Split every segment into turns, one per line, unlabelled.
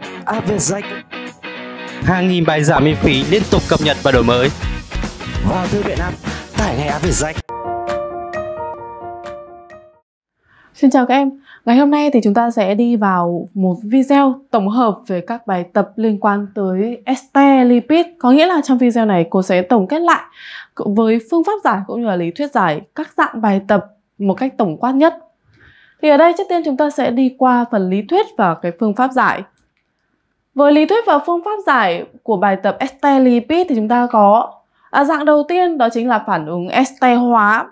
À, Averjack. Hàng nghìn bài giảng miễn phí liên tục cập nhật và đổi mới. Vào vâng, thư viện app, tải ngay Averjack. Xin chào các em. Ngày hôm nay thì chúng ta sẽ đi vào một video tổng hợp về các bài tập liên quan tới este lipid. Có nghĩa là trong video này cô sẽ tổng kết lại với phương pháp giải cũng như là lý thuyết giải các dạng bài tập một cách tổng quát nhất. Thì ở đây trước tiên chúng ta sẽ đi qua phần lý thuyết và cái phương pháp giải. Với lý thuyết và phương pháp giải của bài tập este lipid thì chúng ta có à, dạng đầu tiên đó chính là phản ứng este hóa.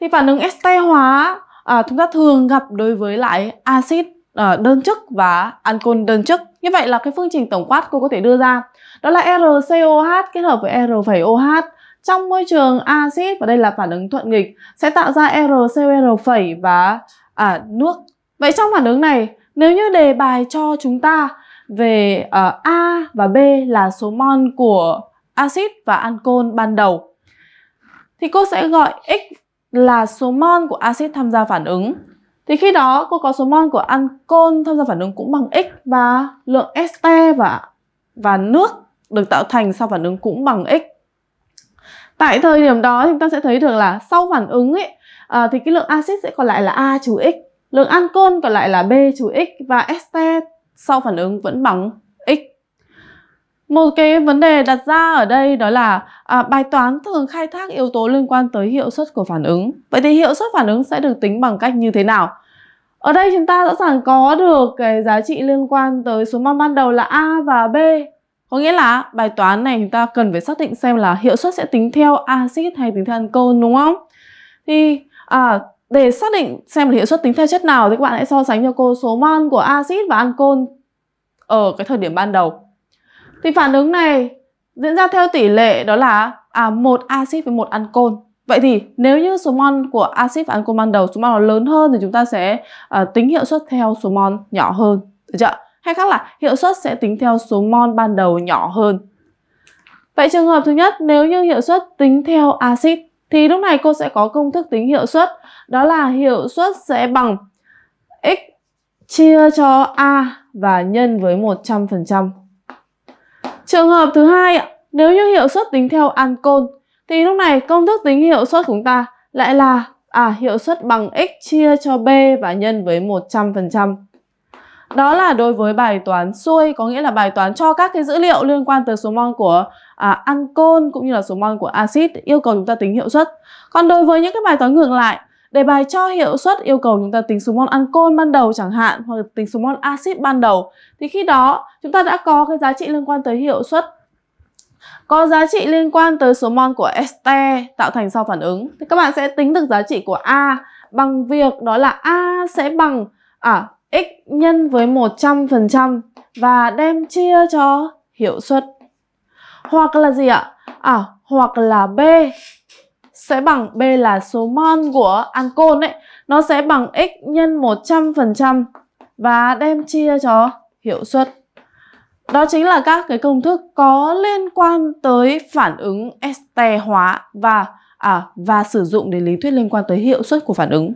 Thì phản ứng este hóa à, chúng ta thường gặp đối với lại axit à, đơn chức và ancol đơn chức. Như vậy là cái phương trình tổng quát cô có thể đưa ra đó là RCOH kết hợp với roh trong môi trường axit và đây là phản ứng thuận nghịch sẽ tạo ra RCOR và à, nước. Vậy trong phản ứng này nếu như đề bài cho chúng ta về uh, A và B là số mol của axit và ancol ban đầu. Thì cô sẽ gọi X là số mol của axit tham gia phản ứng. Thì khi đó cô có số mol của ancol tham gia phản ứng cũng bằng X và lượng este và và nước được tạo thành sau phản ứng cũng bằng X. Tại thời điểm đó chúng ta sẽ thấy được là sau phản ứng ấy à, thì cái lượng axit sẽ còn lại là A trừ X, lượng ancol còn lại là B trừ X và este sau phản ứng vẫn bằng x. Một cái vấn đề đặt ra ở đây đó là à, bài toán thường khai thác yếu tố liên quan tới hiệu suất của phản ứng. Vậy thì hiệu suất phản ứng sẽ được tính bằng cách như thế nào? Ở đây chúng ta rõ ràng có được cái giá trị liên quan tới số mol ban đầu là A và B. Có nghĩa là bài toán này chúng ta cần phải xác định xem là hiệu suất sẽ tính theo axit hay tính theo ancol đúng không? Thì à, để xác định xem là hiệu suất tính theo chất nào thì các bạn hãy so sánh cho cô số mol của axit và ancol ở cái thời điểm ban đầu. Thì phản ứng này diễn ra theo tỷ lệ đó là à một axit với một ancol. Vậy thì nếu như số mol của axit và ancol ban đầu số mol lớn hơn thì chúng ta sẽ à, tính hiệu suất theo số mol nhỏ hơn, được chưa? Hay khác là hiệu suất sẽ tính theo số mol ban đầu nhỏ hơn. Vậy trường hợp thứ nhất, nếu như hiệu suất tính theo axit thì lúc này cô sẽ có công thức tính hiệu suất đó là hiệu suất sẽ bằng x chia cho a và nhân với 100%. Trường hợp thứ hai, ạ, nếu như hiệu suất tính theo ancol thì lúc này công thức tính hiệu suất của chúng ta lại là à hiệu suất bằng x chia cho b và nhân với 100%. Đó là đối với bài toán xuôi có nghĩa là bài toán cho các cái dữ liệu liên quan tới số mol của à, ancol cũng như là số mol của axit yêu cầu chúng ta tính hiệu suất. Còn đối với những cái bài toán ngược lại Đề bài cho hiệu suất yêu cầu chúng ta tính số mol ancol ban đầu chẳng hạn hoặc tính số mol axit ban đầu. Thì khi đó chúng ta đã có cái giá trị liên quan tới hiệu suất có giá trị liên quan tới số mol của este tạo thành sau phản ứng thì các bạn sẽ tính được giá trị của A bằng việc đó là A sẽ bằng à, x nhân với 100% và đem chia cho hiệu suất. Hoặc là gì ạ? À, hoặc là B sẽ bằng B là số mol của ancol ấy. Nó sẽ bằng x nhân 100% và đem chia cho hiệu suất. Đó chính là các cái công thức có liên quan tới phản ứng este hóa và à và sử dụng để lý thuyết liên quan tới hiệu suất của phản ứng.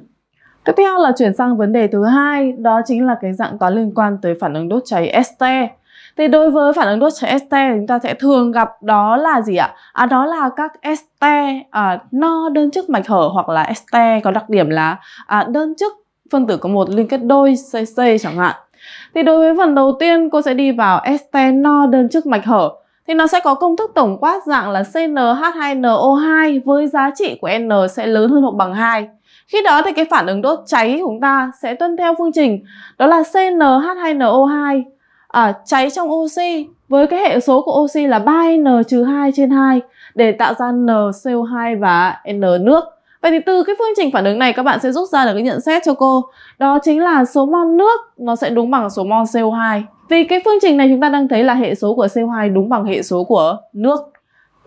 Tiếp theo là chuyển sang vấn đề thứ hai, đó chính là cái dạng có liên quan tới phản ứng đốt cháy este. Thì đối với phản ứng đốt cháy este chúng ta sẽ thường gặp đó là gì ạ? À, đó là các este à, no đơn chức mạch hở hoặc là este có đặc điểm là à, đơn chức phân tử có một liên kết đôi CC chẳng hạn. Thì đối với phần đầu tiên cô sẽ đi vào este no đơn chức mạch hở thì nó sẽ có công thức tổng quát dạng là CnH2NO2 với giá trị của N sẽ lớn hơn hoặc bằng 2. Khi đó thì cái phản ứng đốt cháy của chúng ta sẽ tuân theo phương trình đó là CnH2NO2 à, cháy trong oxy với cái hệ số của oxy là 3N-2 trên 2 để tạo ra NCO2 và N nước. Vậy thì từ cái phương trình phản ứng này các bạn sẽ rút ra được cái nhận xét cho cô. Đó chính là số mol nước nó sẽ đúng bằng số mol CO2. Vì cái phương trình này chúng ta đang thấy là hệ số của CO2 đúng bằng hệ số của nước.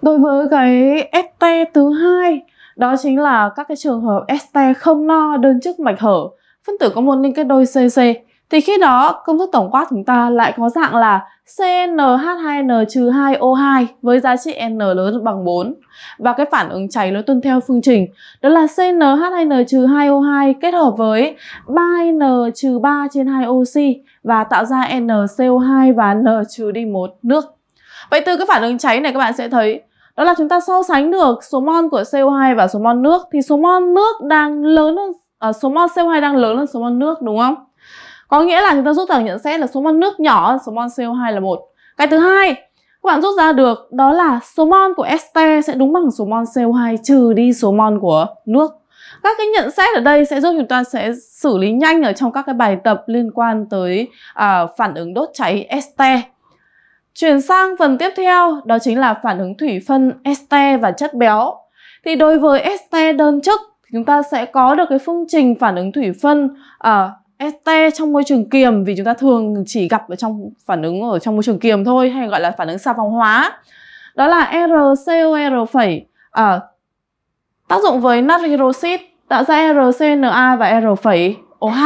Đối với cái ST thứ hai đó chính là các cái trường hợp ST không no đơn chức mạch hở, phân tử có một liên kết đôi CC thì khi đó công thức tổng quát chúng ta lại có dạng là CnH2n-2O2 với giá trị n lớn bằng 4 và cái phản ứng cháy nó tuân theo phương trình đó là CnH2n-2O2 kết hợp với 3n-3 trên 2 oxy và tạo ra NCO2 và n đi 1 nước. Vậy từ cái phản ứng cháy này các bạn sẽ thấy đó là chúng ta so sánh được số mol của CO2 và số mol nước thì số mol nước đang lớn hơn à, số mol CO2 đang lớn hơn số mol nước đúng không? có nghĩa là chúng ta rút ra nhận xét là số mol nước nhỏ số mol CO2 là một cái thứ hai các bạn rút ra được đó là số mol của este sẽ đúng bằng số mol CO2 trừ đi số mol của nước các cái nhận xét ở đây sẽ giúp chúng ta sẽ xử lý nhanh ở trong các cái bài tập liên quan tới à, phản ứng đốt cháy este chuyển sang phần tiếp theo đó chính là phản ứng thủy phân este và chất béo thì đối với este đơn chức chúng ta sẽ có được cái phương trình phản ứng thủy phân à, ST trong môi trường kiềm vì chúng ta thường chỉ gặp ở trong phản ứng ở trong môi trường kiềm thôi hay gọi là phản ứng xà phòng hóa. Đó là RCOR phẩy à, tác dụng với natri hydroxit tạo ra RCNA và R phẩy OH.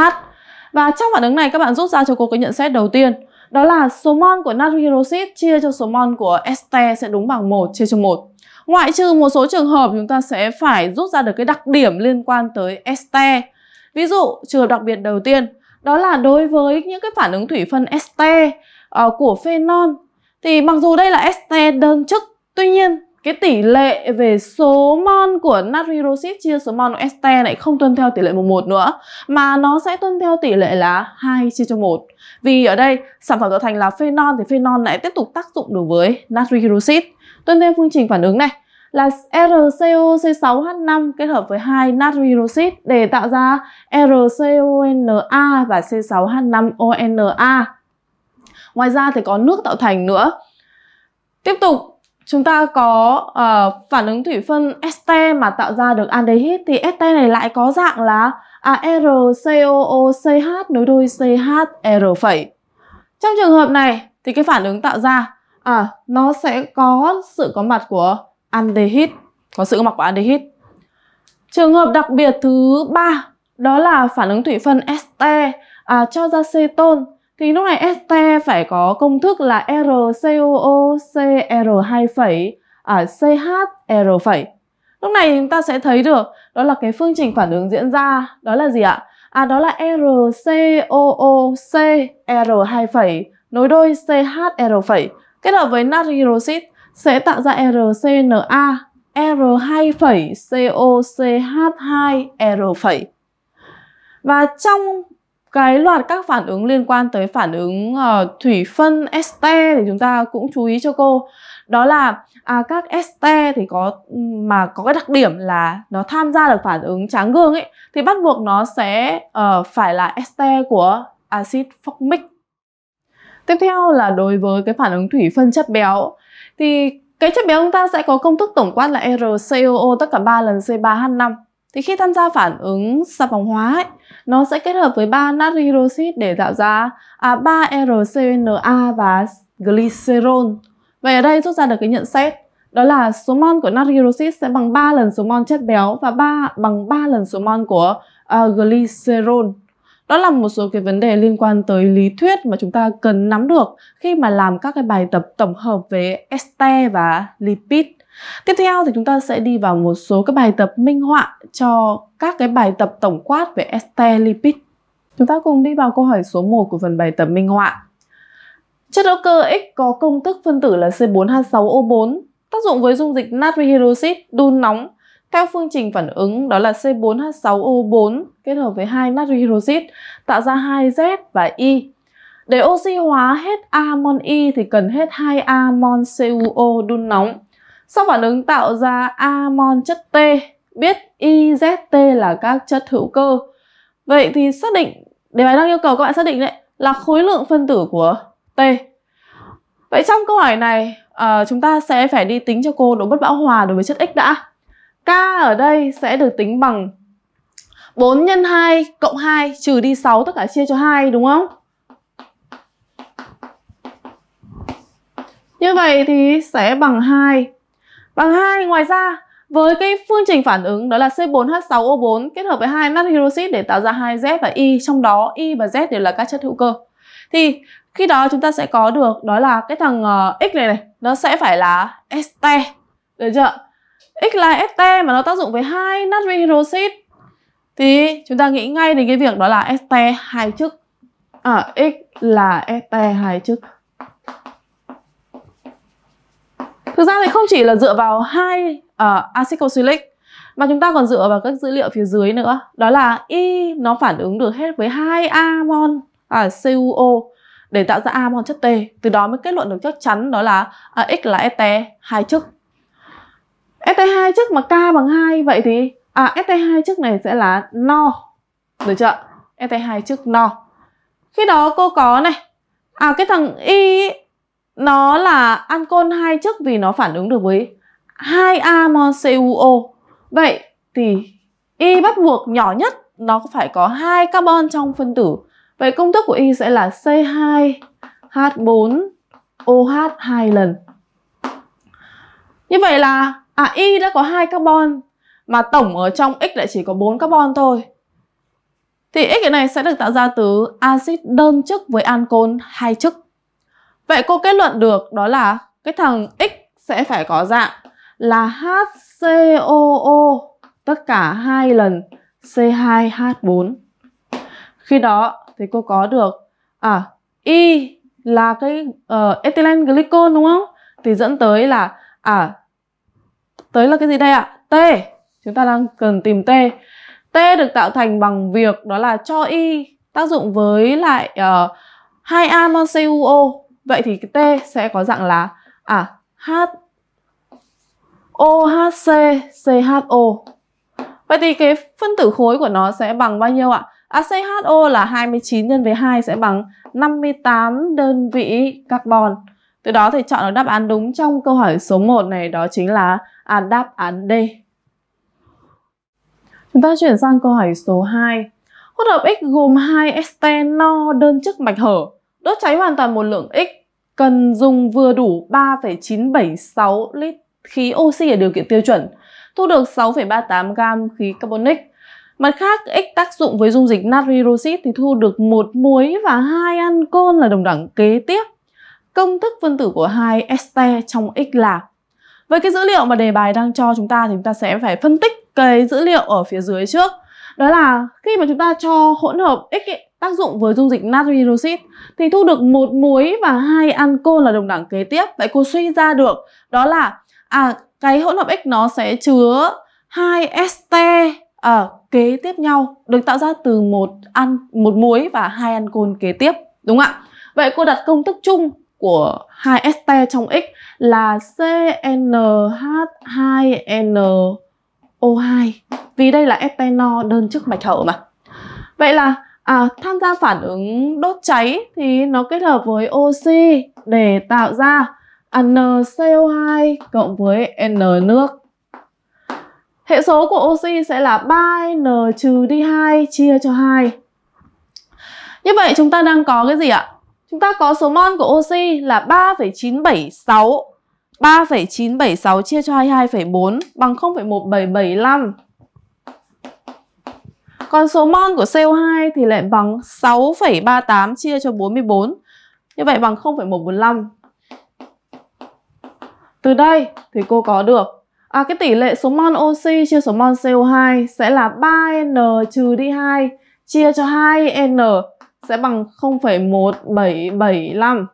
Và trong phản ứng này các bạn rút ra cho cô cái nhận xét đầu tiên đó là số mol của natri hydroxit chia cho số mol của ST sẽ đúng bằng 1 chia cho 1. Ngoại trừ một số trường hợp chúng ta sẽ phải rút ra được cái đặc điểm liên quan tới ST Ví dụ trường hợp đặc biệt đầu tiên đó là đối với những cái phản ứng thủy phân este uh, của phenol thì mặc dù đây là este đơn chức tuy nhiên cái tỷ lệ về số mol của natri oxit chia số mol este lại không tuân theo tỷ lệ 1 nữa mà nó sẽ tuân theo tỷ lệ là 2 chia cho 1. Vì ở đây sản phẩm tạo thành là phenol thì phenol lại tiếp tục tác dụng đối với natri oxit. Tuân theo phương trình phản ứng này là RCOC6H5 kết hợp với hai natri natriuroxit để tạo ra RCONa và C6H5ONa. Ngoài ra thì có nước tạo thành nữa. Tiếp tục, chúng ta có uh, phản ứng thủy phân este mà tạo ra được aldehyde thì este này lại có dạng là à, RCOOCH nối đôi CHR phẩy. Trong trường hợp này thì cái phản ứng tạo ra à, nó sẽ có sự có mặt của aldehyde, có sự mọc của aldehyde. Trường hợp đặc biệt thứ ba đó là phản ứng thủy phân este à, cho ra ceton. Thì lúc này este phải có công thức là RCOOCr2 phẩy à, CHR Lúc này chúng ta sẽ thấy được đó là cái phương trình phản ứng diễn ra đó là gì ạ? À đó là RCOOCr2 nối đôi CHR phẩy kết hợp với natri oxit sẽ tạo ra RCNA R2,COCH2R'. Và trong cái loạt các phản ứng liên quan tới phản ứng uh, thủy phân este thì chúng ta cũng chú ý cho cô đó là à, các este thì có mà có cái đặc điểm là nó tham gia được phản ứng tráng gương ấy thì bắt buộc nó sẽ uh, phải là este của axit formic tiếp theo là đối với cái phản ứng thủy phân chất béo thì cái chất béo chúng ta sẽ có công thức tổng quát là RCOO tất cả 3 lần C3H5 thì khi tham gia phản ứng xà phòng hóa ấy, nó sẽ kết hợp với 3 natri oxit để tạo ra à, 3 RCNA và glycerol. Vậy ở đây rút ra được cái nhận xét đó là số mol của natri oxit sẽ bằng 3 lần số mol chất béo và 3 bằng 3 lần số mol của uh, glycerol đó là một số cái vấn đề liên quan tới lý thuyết mà chúng ta cần nắm được khi mà làm các cái bài tập tổng hợp về este và lipid tiếp theo thì chúng ta sẽ đi vào một số các bài tập minh họa cho các cái bài tập tổng quát về este lipid chúng ta cùng đi vào câu hỏi số 1 của phần bài tập minh họa Chất hữu cơ X có công thức phân tử là C4H6O4, tác dụng với dung dịch natri hydroxit đun nóng theo phương trình phản ứng đó là C4H6O4 kết hợp với hai natri hydroxit tạo ra hai z và Y. Để oxy hóa hết amon Y thì cần hết hai amon CuO đun nóng. Sau phản ứng tạo ra amon chất T, biết IZT là các chất hữu cơ. Vậy thì xác định, đề bài đang yêu cầu các bạn xác định đấy là khối lượng phân tử của T. Vậy trong câu hỏi này, à, chúng ta sẽ phải đi tính cho cô độ bất bão hòa đối với chất X đã. K ở đây sẽ được tính bằng 4 x 2 cộng 2 trừ đi 6 tất cả chia cho 2 đúng không? Như vậy thì sẽ bằng 2. Bằng 2 ngoài ra với cái phương trình phản ứng đó là C4H6O4 kết hợp với hai nathiroxit để tạo ra hai Z và Y, trong đó Y và Z đều là các chất hữu cơ. Thì khi đó chúng ta sẽ có được đó là cái thằng uh, X này này, nó sẽ phải là este. Được chưa? X là ST mà nó tác dụng với hai natri hydroxit thì chúng ta nghĩ ngay đến cái việc đó là ST hai chức. À, X là ST hai chức. Thực ra thì không chỉ là dựa vào hai uh, à, acetylsalicylic mà chúng ta còn dựa vào các dữ liệu phía dưới nữa. Đó là Y nó phản ứng được hết với hai amon à, CuO để tạo ra amon chất T. Từ đó mới kết luận được chắc chắn đó là à, X là ST hai chức. ST2 trước mà K bằng 2 vậy thì à ST2 trước này sẽ là no. Được chưa? ST2 trước no. Khi đó cô có này. À cái thằng Y nó là ancol 2 trước vì nó phản ứng được với 2 CuO. Vậy thì Y bắt buộc nhỏ nhất nó phải có hai carbon trong phân tử. Vậy công thức của Y sẽ là C2H4OH 2 lần. Như vậy là à y đã có hai carbon mà tổng ở trong x lại chỉ có 4 carbon thôi thì x cái này sẽ được tạo ra từ axit đơn chức với ancol hai chức vậy cô kết luận được đó là cái thằng x sẽ phải có dạng là HCOO tất cả hai lần C2H4 khi đó thì cô có được à y là cái uh, ethylene glycol đúng không thì dẫn tới là à tới là cái gì đây ạ t chúng ta đang cần tìm t t được tạo thành bằng việc đó là cho y tác dụng với lại uh, ờ, 2a non CuO vậy thì cái t sẽ có dạng là à h OHC CHO Vậy thì cái phân tử khối của nó sẽ bằng bao nhiêu ạ? À, CHO là 29 nhân với 2 sẽ bằng 58 đơn vị carbon. Từ đó thì chọn được đáp án đúng trong câu hỏi số 1 này đó chính là à, đáp án D. Chúng ta chuyển sang câu hỏi số 2. Hỗn hợp X gồm hai no đơn chức mạch hở, đốt cháy hoàn toàn một lượng X, cần dùng vừa đủ 3,976 lít khí oxy ở điều kiện tiêu chuẩn, thu được 6,38 gam khí carbonic. Mặt khác, X tác dụng với dung dịch natri oxit thì thu được một muối và hai ancol là đồng đẳng kế tiếp. Công thức phân tử của hai este trong X là với cái dữ liệu mà đề bài đang cho chúng ta thì chúng ta sẽ phải phân tích cái dữ liệu ở phía dưới trước đó là khi mà chúng ta cho hỗn hợp x ấy, tác dụng với dung dịch natri hydroxit thì thu được một muối và hai ancol là đồng đẳng kế tiếp vậy cô suy ra được đó là à cái hỗn hợp x nó sẽ chứa hai este à, kế tiếp nhau được tạo ra từ một ăn một muối và hai ancol kế tiếp đúng không ạ vậy cô đặt công thức chung của hai este trong X là CnH2NO2 vì đây là etanol đơn chức mạch hở mà. Vậy là à, tham gia phản ứng đốt cháy thì nó kết hợp với oxy để tạo ra NCO2 cộng với N nước. Hệ số của oxy sẽ là 3N trừ đi 2 chia cho 2. Như vậy chúng ta đang có cái gì ạ? Chúng ta có số mol của oxy là 3,976 3,976 chia cho 22,4 bằng 0,1775 Còn số mol của CO2 thì lại bằng 6,38 chia cho 44 Như vậy bằng 0,145 Từ đây thì cô có được À, cái tỷ lệ số mol oxy chia số mol CO2 sẽ là 3N trừ đi 2 chia cho 2N sẽ bằng 0,1775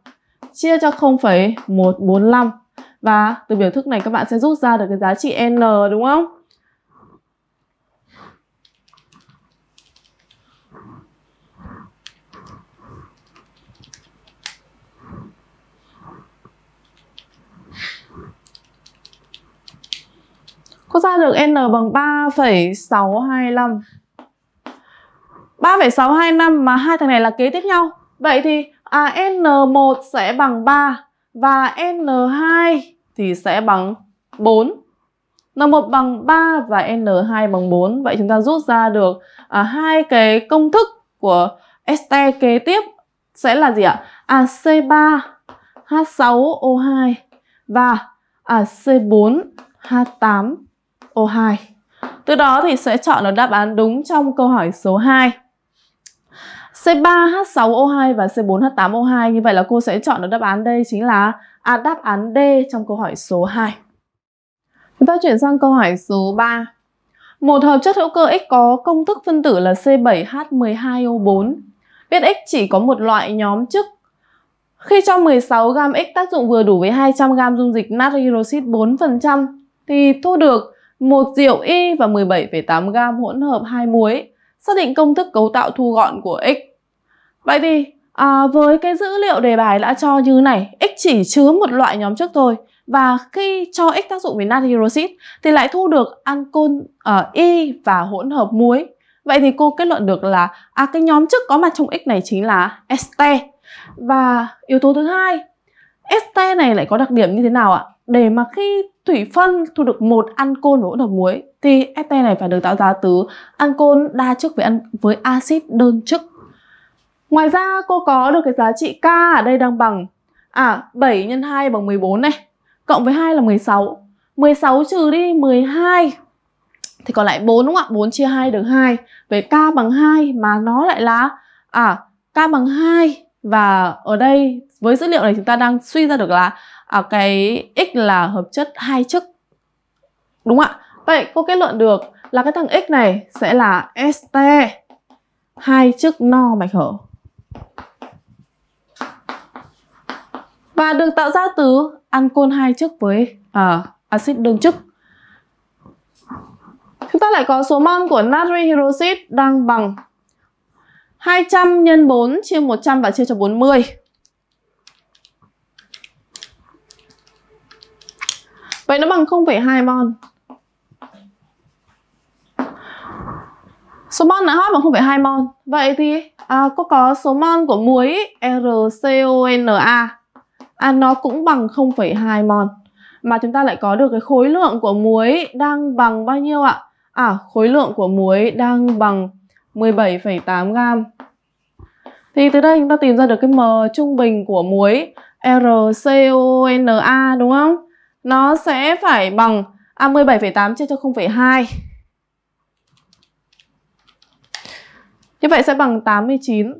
chia cho 0,145 và từ biểu thức này các bạn sẽ rút ra được cái giá trị n đúng không? Có ra được n bằng 3,625 3,625 mà hai thằng này là kế tiếp nhau. Vậy thì à, N1 sẽ bằng 3 và N2 thì sẽ bằng 4. N1 bằng 3 và N2 bằng 4. Vậy chúng ta rút ra được à, hai cái công thức của ST kế tiếp sẽ là gì ạ? À, C3 H6O2 và à, C4 H8O2. Từ đó thì sẽ chọn được đáp án đúng trong câu hỏi số 2. C3H6O2 và C4H8O2. Như vậy là cô sẽ chọn được đáp án đây chính là à, đáp án D trong câu hỏi số 2. Chúng ta chuyển sang câu hỏi số 3. Một hợp chất hữu cơ X có công thức phân tử là C7H12O4. Biết X chỉ có một loại nhóm chức. Khi cho 16 gam X tác dụng vừa đủ với 200 gam dung dịch natri hydroxit 4% thì thu được một rượu Y và 17,8 gam hỗn hợp hai muối. Xác định công thức cấu tạo thu gọn của X Vậy thì à, với cái dữ liệu đề bài đã cho như này, x chỉ chứa một loại nhóm trước thôi và khi cho x tác dụng với natri hydroxit thì lại thu được ancol uh, y và hỗn hợp muối. Vậy thì cô kết luận được là à, cái nhóm trước có mặt trong x này chính là este Và yếu tố thứ hai, este này lại có đặc điểm như thế nào ạ? Để mà khi thủy phân thu được một ancol và hỗn hợp muối thì este này phải được tạo ra từ ancol đa chức với với axit đơn chức Ngoài ra cô có được cái giá trị K ở đây đang bằng à 7 x 2 bằng 14 này, cộng với 2 là 16. 16 trừ đi 12 thì còn lại 4 đúng không ạ? 4 chia 2 được 2. Về K bằng 2 mà nó lại là à K bằng 2 và ở đây với dữ liệu này chúng ta đang suy ra được là à, cái x là hợp chất hai chức. Đúng không ạ? Vậy cô kết luận được là cái thằng x này sẽ là ST hai chức no mạch hở. và được tạo ra từ ancol hai trước với à, axit đơn chức. Chúng ta lại có số mol của natri hydroxit đang bằng 200 nhân 4 chia 100 và chia cho 40. Vậy nó bằng 0,2 mol. Số mol là hot bằng 0,2 mol. Vậy thì à, có có số mol của muối RCONa à, nó cũng bằng 0,2 mol mà chúng ta lại có được cái khối lượng của muối đang bằng bao nhiêu ạ? À, khối lượng của muối đang bằng 17,8 gam Thì từ đây chúng ta tìm ra được cái M trung bình của muối RCONA đúng không? Nó sẽ phải bằng à, 17,8 chia cho 0,2. Như vậy sẽ bằng 89.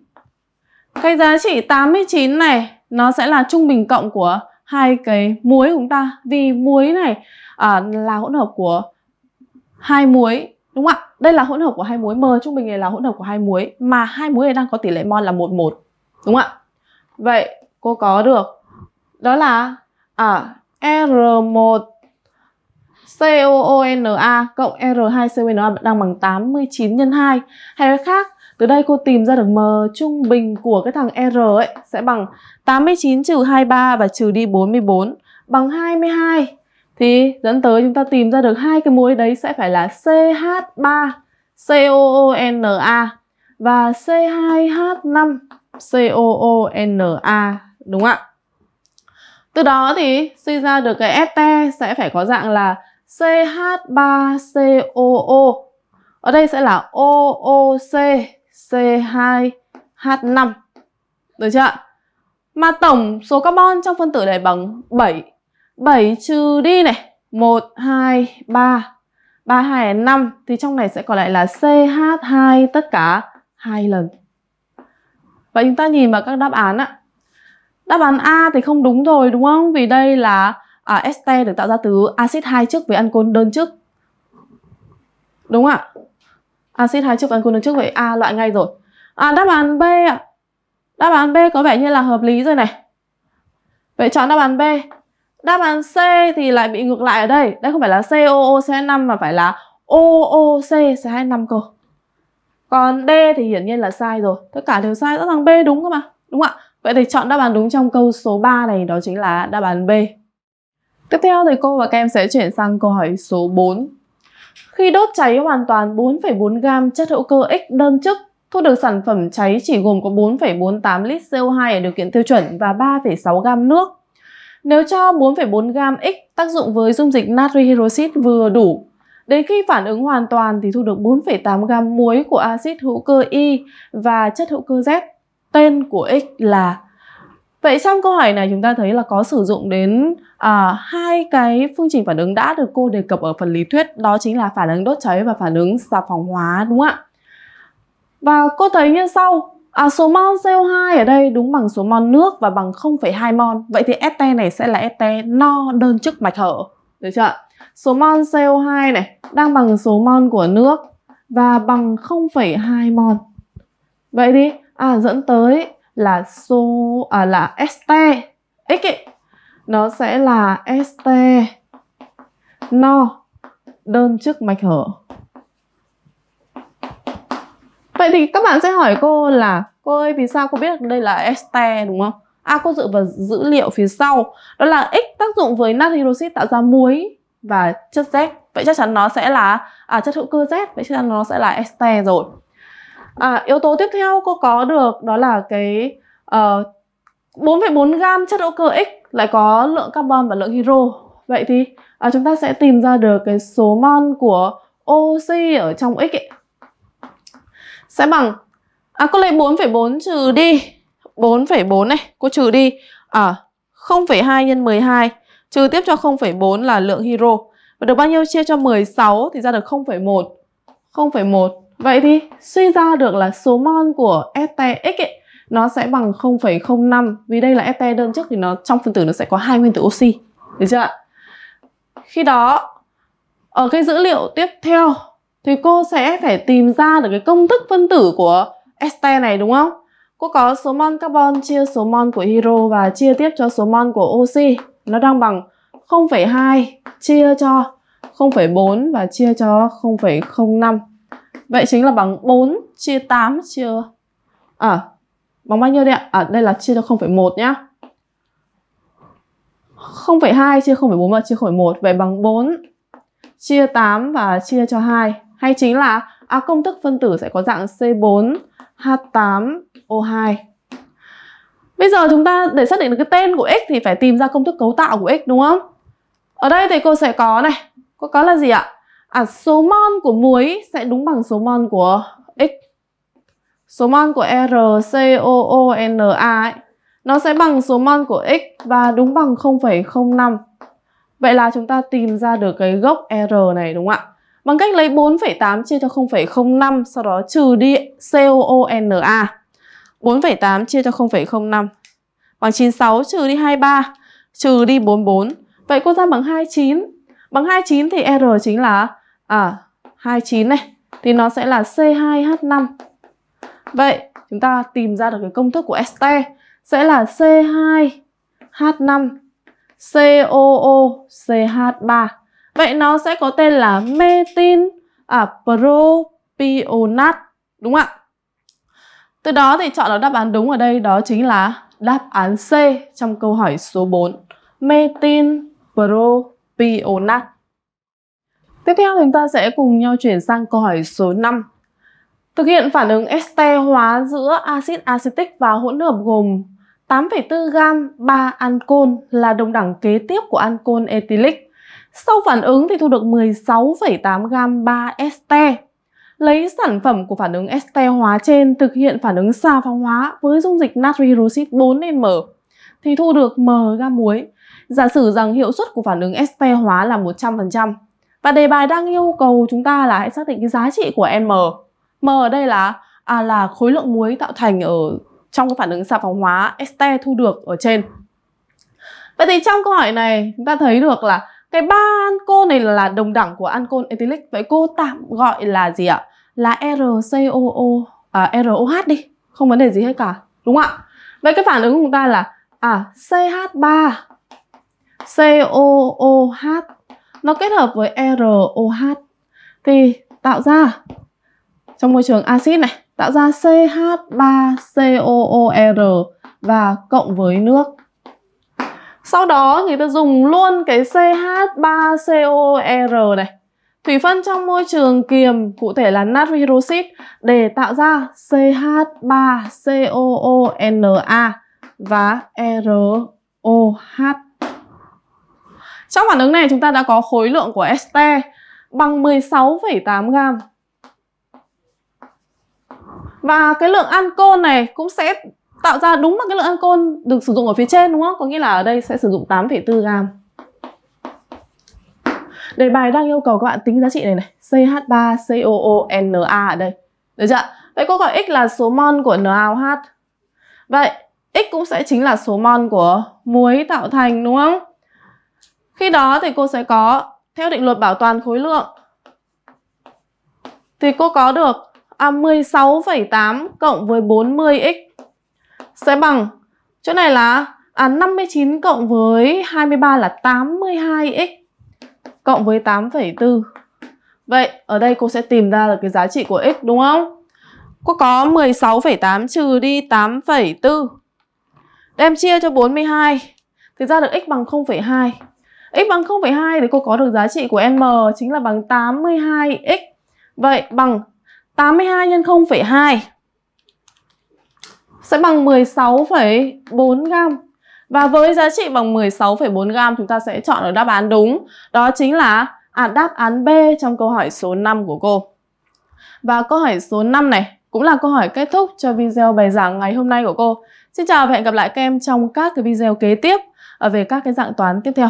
Cái giá trị 89 này nó sẽ là trung bình cộng của hai cái muối của chúng ta vì muối này à, là hỗn hợp của hai muối đúng không ạ đây là hỗn hợp của hai muối m trung bình này là hỗn hợp của hai muối mà hai muối này đang có tỷ lệ mol là một một đúng không ạ vậy cô có được đó là à, R1 COONA cộng R2CONA đang bằng 89 nhân hai Hay nói khác, từ đây cô tìm ra được m trung bình của cái thằng R ấy sẽ bằng 89 trừ 23 và trừ đi 44 bằng 22. Thì dẫn tới chúng ta tìm ra được hai cái mối đấy sẽ phải là CH3 COONA và C2H5 COONA đúng không ạ? Từ đó thì suy ra được cái st sẽ phải có dạng là CH3COO. Ở đây sẽ là OOC C2H5. Được chưa Mà tổng số carbon trong phân tử này bằng 7. 7 trừ đi này, 1 2 3 3 2 là 5 thì trong này sẽ còn lại là CH2 tất cả hai lần. Và chúng ta nhìn vào các đáp án ạ. Đáp án A thì không đúng rồi đúng không? Vì đây là à, este được tạo ra từ axit 2 trước với ancol đơn trước. Đúng ạ? Axit hai trục ăn cung đứng trước vậy A loại ngay rồi. À đáp án B ạ. À. Đáp án B có vẻ như là hợp lý rồi này. Vậy chọn đáp án B. Đáp án C thì lại bị ngược lại ở đây. Đây không phải là cooch năm mà phải là ooc hai năm cơ. Còn D thì hiển nhiên là sai rồi. Tất cả đều sai, rõ ràng B đúng cơ mà. Đúng không ạ? Vậy thì chọn đáp án đúng trong câu số 3 này đó chính là đáp án B. Tiếp theo thì cô và các em sẽ chuyển sang câu hỏi số 4. Khi đốt cháy hoàn toàn 4,4 gam chất hữu cơ X đơn chức, thu được sản phẩm cháy chỉ gồm có 4,48 lít CO2 ở điều kiện tiêu chuẩn và 3,6 gam nước. Nếu cho 4,4 gam X tác dụng với dung dịch natri hydroxit vừa đủ, đến khi phản ứng hoàn toàn thì thu được 4,8 gam muối của axit hữu cơ Y và chất hữu cơ Z. Tên của X là Vậy trong câu hỏi này chúng ta thấy là có sử dụng đến à, hai cái phương trình phản ứng đã được cô đề cập ở phần lý thuyết đó chính là phản ứng đốt cháy và phản ứng xà phòng hóa đúng không ạ? Và cô thấy như sau, à, số mol CO2 ở đây đúng bằng số mol nước và bằng 0,2 mol. Vậy thì este này sẽ là este no đơn chức mạch hở. Được chưa Số mol CO2 này đang bằng số mol của nước và bằng 0,2 mol. Vậy đi à, dẫn tới là su à, là st x ấy, nó sẽ là st no đơn chức mạch hở vậy thì các bạn sẽ hỏi cô là cô ơi vì sao cô biết đây là st đúng không à cô dựa vào dữ liệu phía sau đó là x tác dụng với natri oxit tạo ra muối và chất Z vậy chắc chắn nó sẽ là à, chất hữu cơ Z vậy chắc chắn nó sẽ là este rồi à, yếu tố tiếp theo cô có được đó là cái uh, 4,4 gam chất hữu cơ X lại có lượng carbon và lượng hydro vậy thì à, chúng ta sẽ tìm ra được cái số mol của oxy ở trong X ấy. sẽ bằng à, cô lấy 4,4 trừ đi 4,4 này cô trừ đi à, 0,2 nhân 12 trừ tiếp cho 0,4 là lượng hydro và được bao nhiêu chia cho 16 thì ra được 0,1 0,1 Vậy thì suy ra được là số mol của este x ấy, nó sẽ bằng 0,05 vì đây là este đơn chức thì nó trong phân tử nó sẽ có hai nguyên tử oxy. Được chưa ạ? Khi đó ở cái dữ liệu tiếp theo thì cô sẽ phải tìm ra được cái công thức phân tử của este này đúng không? Cô có số mol carbon chia số mol của hydro và chia tiếp cho số mol của oxy. Nó đang bằng 0,2 chia cho 0,4 và chia cho 0,05 Vậy chính là bằng 4 chia 8 chia... À, bằng bao nhiêu đây ạ? À, đây là chia cho 0,1 nhá. 0,2 chia 0,4 và chia 0,1 Vậy bằng 4 chia 8 và chia cho 2 Hay chính là à, công thức phân tử sẽ có dạng C4H8O2 Bây giờ chúng ta để xác định được cái tên của x thì phải tìm ra công thức cấu tạo của x đúng không? Ở đây thì cô sẽ có này, cô có là gì ạ? À, số mol của muối sẽ đúng bằng số mol của X. Số mol của RCOONa ấy, nó sẽ bằng số mol của X và đúng bằng 0,05. Vậy là chúng ta tìm ra được cái gốc R này đúng không ạ? Bằng cách lấy 4,8 chia cho 0,05 sau đó trừ đi COONa. 4,8 chia cho 0,05 bằng 96 trừ đi 23 trừ đi 44. Vậy cô ra bằng 29. Bằng 29 thì R chính là à, 29 này thì nó sẽ là C2H5. Vậy chúng ta tìm ra được cái công thức của este sẽ là C2H5 COO CH3. Vậy nó sẽ có tên là metin à, propionat đúng không ạ? Từ đó thì chọn được đáp án đúng ở đây đó chính là đáp án C trong câu hỏi số 4. Metin propionat. Tiếp theo chúng ta sẽ cùng nhau chuyển sang câu hỏi số 5. Thực hiện phản ứng este hóa giữa axit acetic và hỗn hợp gồm 8,4 gam 3 ancol là đồng đẳng kế tiếp của ancol ethylic. Sau phản ứng thì thu được 16,8 gam 3 este. Lấy sản phẩm của phản ứng este hóa trên thực hiện phản ứng xà phóng hóa với dung dịch natri hydroxit 4N thì thu được M gam muối. Giả sử rằng hiệu suất của phản ứng este hóa là 100%. Và đề bài đang yêu cầu chúng ta là hãy xác định cái giá trị của M. M ở đây là à là khối lượng muối tạo thành ở trong cái phản ứng xà phòng hóa este thu được ở trên. Vậy thì trong câu hỏi này chúng ta thấy được là cái ba ancol này là đồng đẳng của ancol ethylic vậy cô tạm gọi là gì ạ? Là RCOO à, ROH đi, không vấn đề gì hết cả, đúng không ạ? Vậy cái phản ứng của chúng ta là à CH3 COOH nó kết hợp với ROH thì tạo ra trong môi trường axit này tạo ra CH3COOR và cộng với nước. Sau đó người ta dùng luôn cái ch 3 coor này, thủy phân trong môi trường kiềm cụ thể là natri hydroxit để tạo ra CH3COONa và ROH. Trong phản ứng này chúng ta đã có khối lượng của este bằng 16,8 gram. Và cái lượng ancol này cũng sẽ tạo ra đúng là cái lượng ancol được sử dụng ở phía trên đúng không? Có nghĩa là ở đây sẽ sử dụng 8,4 gram. Đề bài đang yêu cầu các bạn tính giá trị này này, CH3COONa ở đây. Được chưa? Vậy cô gọi x là số mol của NaOH. Vậy x cũng sẽ chính là số mol của muối tạo thành đúng không? Khi đó thì cô sẽ có theo định luật bảo toàn khối lượng thì cô có được à, 16,8 cộng với 40x sẽ bằng chỗ này là à, 59 cộng với 23 là 82x cộng với 8,4. Vậy ở đây cô sẽ tìm ra là cái giá trị của x đúng không? Cô có 16,8 trừ đi 8,4 đem chia cho 42 thì ra được x bằng 0,2 x bằng 0,2 thì cô có được giá trị của m chính là bằng 82x. Vậy bằng 82 nhân 0,2 sẽ bằng 16,4 gram. Và với giá trị bằng 16,4 gram chúng ta sẽ chọn được đáp án đúng. Đó chính là à, đáp án B trong câu hỏi số 5 của cô. Và câu hỏi số 5 này cũng là câu hỏi kết thúc cho video bài giảng ngày hôm nay của cô. Xin chào và hẹn gặp lại các em trong các cái video kế tiếp ờ, về các cái dạng toán tiếp theo